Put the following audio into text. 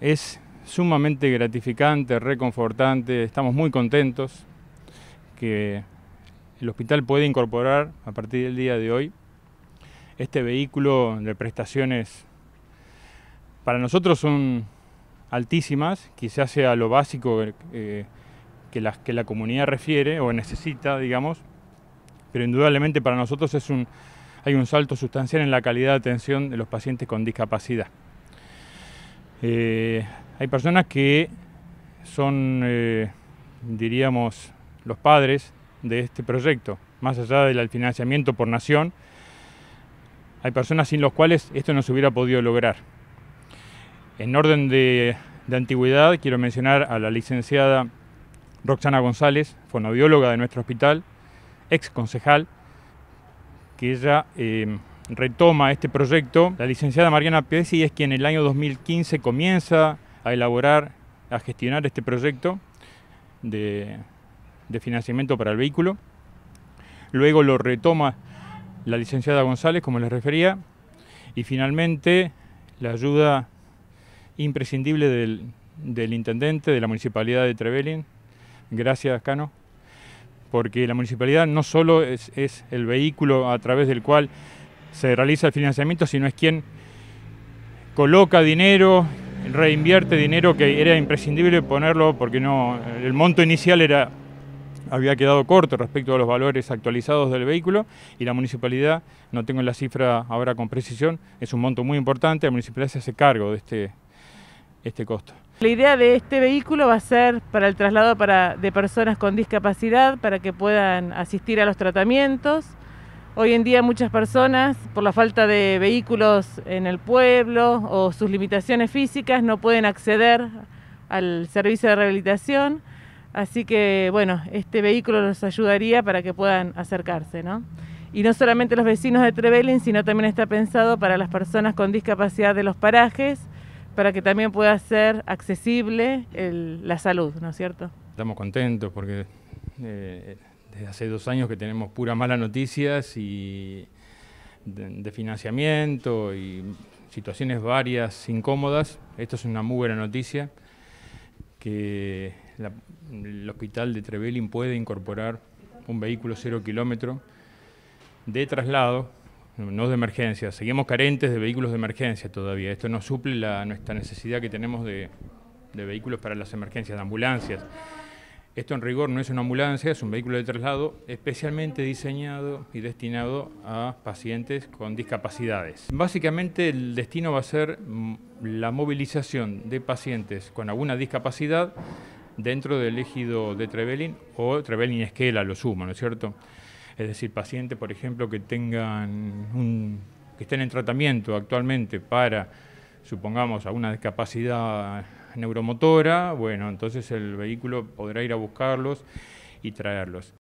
es sumamente gratificante, reconfortante, estamos muy contentos que el hospital puede incorporar a partir del día de hoy este vehículo de prestaciones para nosotros son altísimas, quizás sea lo básico eh, que, la, que la comunidad refiere o necesita, digamos, pero indudablemente para nosotros es un, hay un salto sustancial en la calidad de atención de los pacientes con discapacidad. Eh, hay personas que son, eh, diríamos, los padres de este proyecto, más allá del financiamiento por nación, hay personas sin los cuales esto no se hubiera podido lograr. En orden de, antigüedad, quiero mencionar a la licenciada Roxana González, fonobióloga de nuestro hospital, ex concejal, que ella eh, retoma este proyecto. La licenciada Mariana y es quien en el año 2015 comienza a elaborar, a gestionar este proyecto de, financiamiento para el vehículo. Luego lo retoma la licenciada González, como les refería, y finalmente la ayuda imprescindible del, intendente de la municipalidad de Trevelin. Gracias, Cano porque la municipalidad no solo es, el vehículo a través del cual se realiza el financiamiento, sino es quien coloca dinero, reinvierte dinero que era imprescindible ponerlo porque no el monto inicial era había quedado corto respecto a los valores actualizados del vehículo y la municipalidad, no tengo la cifra ahora con precisión, es un monto muy importante, la municipalidad se hace cargo de este, este costo. La idea de este vehículo va a ser para el traslado para, de personas con discapacidad, para que puedan asistir a los tratamientos. Hoy en día muchas personas, por la falta de vehículos en el pueblo o sus limitaciones físicas, no pueden acceder al servicio de rehabilitación. Así que, bueno, este vehículo nos ayudaría para que puedan acercarse, ¿no? Y no solamente los vecinos de Trevelin, sino también está pensado para las personas con discapacidad de los parajes, para que también pueda ser accesible la salud, ¿no es cierto? Estamos contentos porque eh, desde hace dos años que tenemos puras malas noticias y de, financiamiento y situaciones varias incómodas. Esto es una muy buena noticia que el hospital de Trevelin puede incorporar un vehículo cero kilómetro de traslado, no de emergencia. Seguimos carentes de vehículos de emergencia todavía. Esto no suple la, nuestra necesidad que tenemos de vehículos para las emergencias, de ambulancias. Esto en rigor no es una ambulancia, es un vehículo de traslado especialmente diseñado y destinado a pacientes con discapacidades. Básicamente el destino va a ser mm, la movilización de pacientes con alguna discapacidad dentro del ejido de Trevelin o Trevelin Esquela, lo sumo, ¿no es cierto? Es decir, pacientes, por ejemplo, que tengan un, que estén en tratamiento actualmente para, supongamos, alguna discapacidad neuromotora, bueno, entonces el vehículo podrá ir a buscarlos y traerlos.